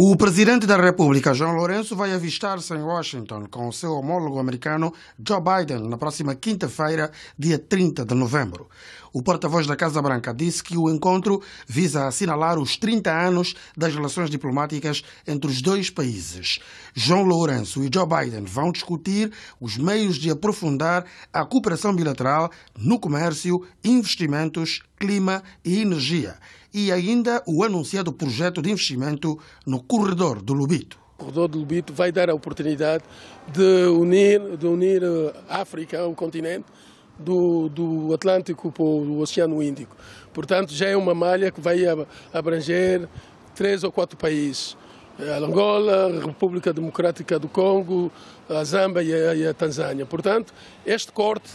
O presidente da República, João Lourenço, vai avistar-se em Washington com o seu homólogo americano Joe Biden na próxima quinta-feira, dia 30 de novembro. O porta-voz da Casa Branca disse que o encontro visa assinalar os 30 anos das relações diplomáticas entre os dois países. João Lourenço e Joe Biden vão discutir os meios de aprofundar a cooperação bilateral no comércio, investimentos, clima e energia e ainda o anunciado projeto de investimento no corredor do Lubito. O corredor do Lubito vai dar a oportunidade de unir, de unir eh, a África, o continente, do, do, Atlântico para o Oceano Índico. Portanto, já é uma malha que vai abranger três ou quatro países. A eh, Angola, a República Democrática do Congo, a Zâmbia e a Tanzânia. Portanto, este corte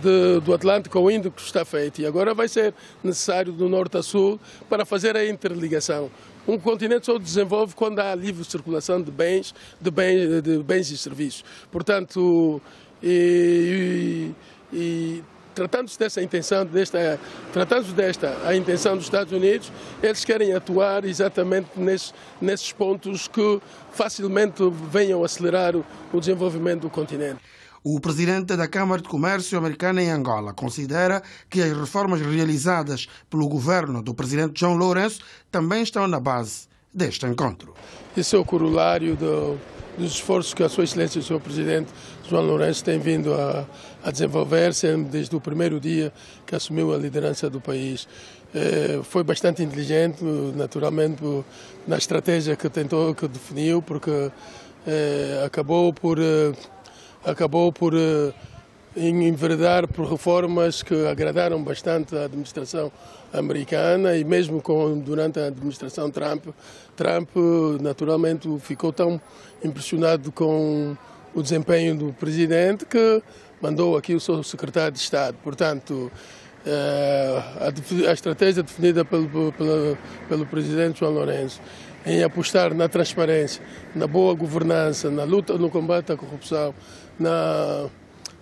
de, do Atlântico ao Índico está feito e agora vai ser necessário do norte a sul para fazer a interligação. Um continente só desenvolve quando há livre circulação de bens, de bens, de bens e serviços. Portanto, e, e, e tratando-se dessa intenção, desta, tratando desta a intenção dos Estados Unidos, eles querem atuar exatamente nesses, nesses pontos que facilmente venham acelerar o, o desenvolvimento do continente. O presidente da Câmara de Comércio Americana em Angola considera que as reformas realizadas pelo governo do presidente João Lourenço também estão na base deste encontro. Esse é o corolário do, dos esforços que a Sua Excelência e o Sr. Presidente João Lourenço tem vindo a, a desenvolver sempre desde o primeiro dia que assumiu a liderança do país. É, foi bastante inteligente, naturalmente, na estratégia que tentou, que definiu, porque é, acabou por. É, acabou por eh, enveredar por reformas que agradaram bastante a administração americana e mesmo com, durante a administração Trump, Trump naturalmente ficou tão impressionado com o desempenho do presidente que mandou aqui o seu secretário de Estado. Portanto, é, a, a, estratégia definida pelo, pelo, pelo presidente João Lourenço em apostar na transparência, na boa governança, na luta no combate à corrupção, na,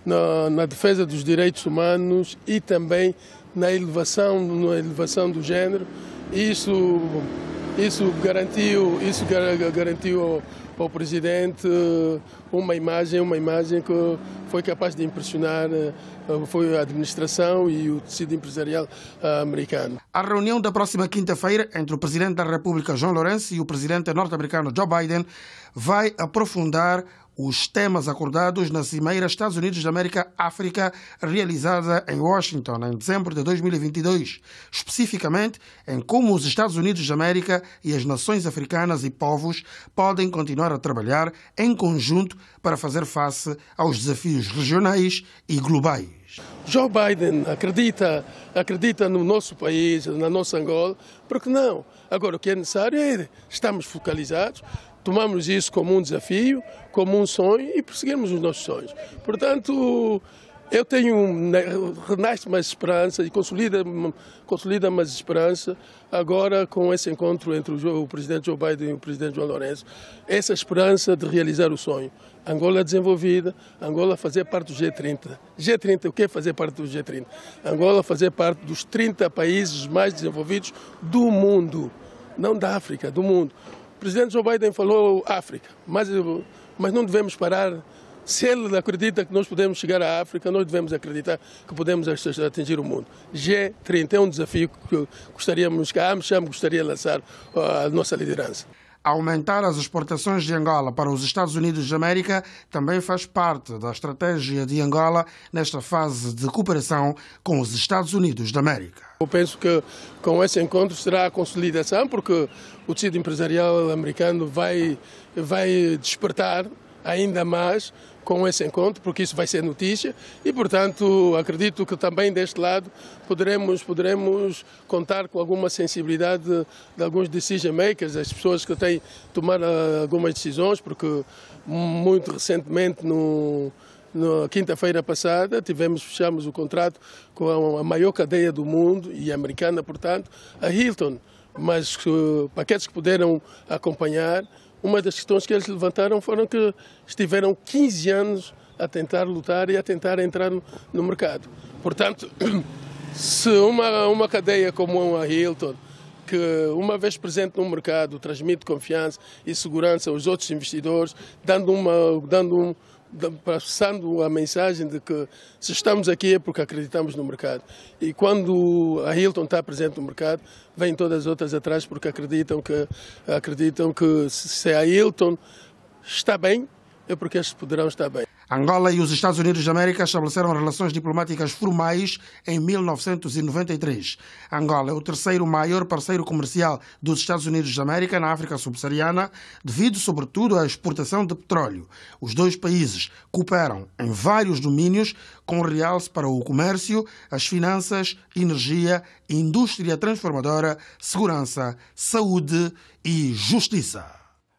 na, na defesa dos direitos humanos e também na elevação, na elevação do género. Isso isso garantiu, isso garantiu ao, ao, presidente eh, uma imagem, uma imagem que foi capaz de impressionar eh, eh, foi a administração e o tecido empresarial americano. A reunião da próxima quinta-feira entre o presidente da República João Lourenço e o presidente norte-americano Joe Biden vai aprofundar os temas acordados na Cimeira Estados Unidos da América-África, realizada em Washington em dezembro de 2022, especificamente em como os Estados Unidos da América e as nações africanas e povos podem continuar a trabalhar em conjunto para fazer face aos desafios regionais e globais. Joe Biden acredita, acredita no nosso país, na nossa Angola, porque não? Agora o que é necessário é estarmos focalizados, tomamos isso como um desafio, como um sonho e perseguimos os nossos sonhos. Portanto, eu tenho, renasce mais esperança e consolida-me consolida mais esperança agora com esse encontro entre o, presidente Joe Biden e o presidente João Lourenço. Essa esperança de realizar o sonho. Angola desenvolvida, Angola fazer parte do G30. G30, o que é fazer parte do G30? Angola fazer parte dos 30 países mais desenvolvidos do mundo. Não da África, do mundo presidente Joe Biden falou África, mas, mas não devemos parar. Se ele acredita que nós podemos chegar à África, nós devemos acreditar que podemos atingir o mundo. G30 é um desafio que gostaríamos, que a AMCHAM gostaria de lançar à ah, nossa liderança. Aumentar as exportações de Angola para os Estados Unidos da América também faz parte da estratégia de Angola nesta fase de cooperação com os Estados Unidos da América. Eu penso que com esse encontro será a consolidação, porque o tecido empresarial americano vai, vai despertar ainda mais com esse encontro, porque isso vai ser notícia e, portanto, acredito que também deste lado poderemos, poderemos contar com alguma sensibilidade de, de alguns decision makers, das pessoas que têm tomado algumas decisões, porque muito recentemente no na quinta-feira passada tivemos fechamos o contrato com a maior cadeia do mundo e americana, portanto, a Hilton, mas uh, paquetes que puderam acompanhar uma das questões que eles levantaram foram que estiveram 15 anos a tentar lutar e a tentar entrar no, no mercado. Portanto, se uma, uma cadeia como a Hilton, que uma vez presente no mercado transmite confiança e segurança aos outros investidores, dando, uma, dando um, passando a mensagem de que se estamos aqui é porque acreditamos no mercado. E quando a Hilton está presente no mercado, vêm todas as outras atrás porque acreditam que, acreditam que se a Hilton está bem, é porque estes poderão estar bem. Angola e os Estados Unidos da América estabeleceram relações diplomáticas formais em 1993. Angola é o terceiro maior parceiro comercial dos Estados Unidos da América na África subsaariana, devido sobretudo à exportação de petróleo. Os dois países cooperam em vários domínios, com realce para o comércio, as finanças, energia, indústria transformadora, segurança, saúde e justiça.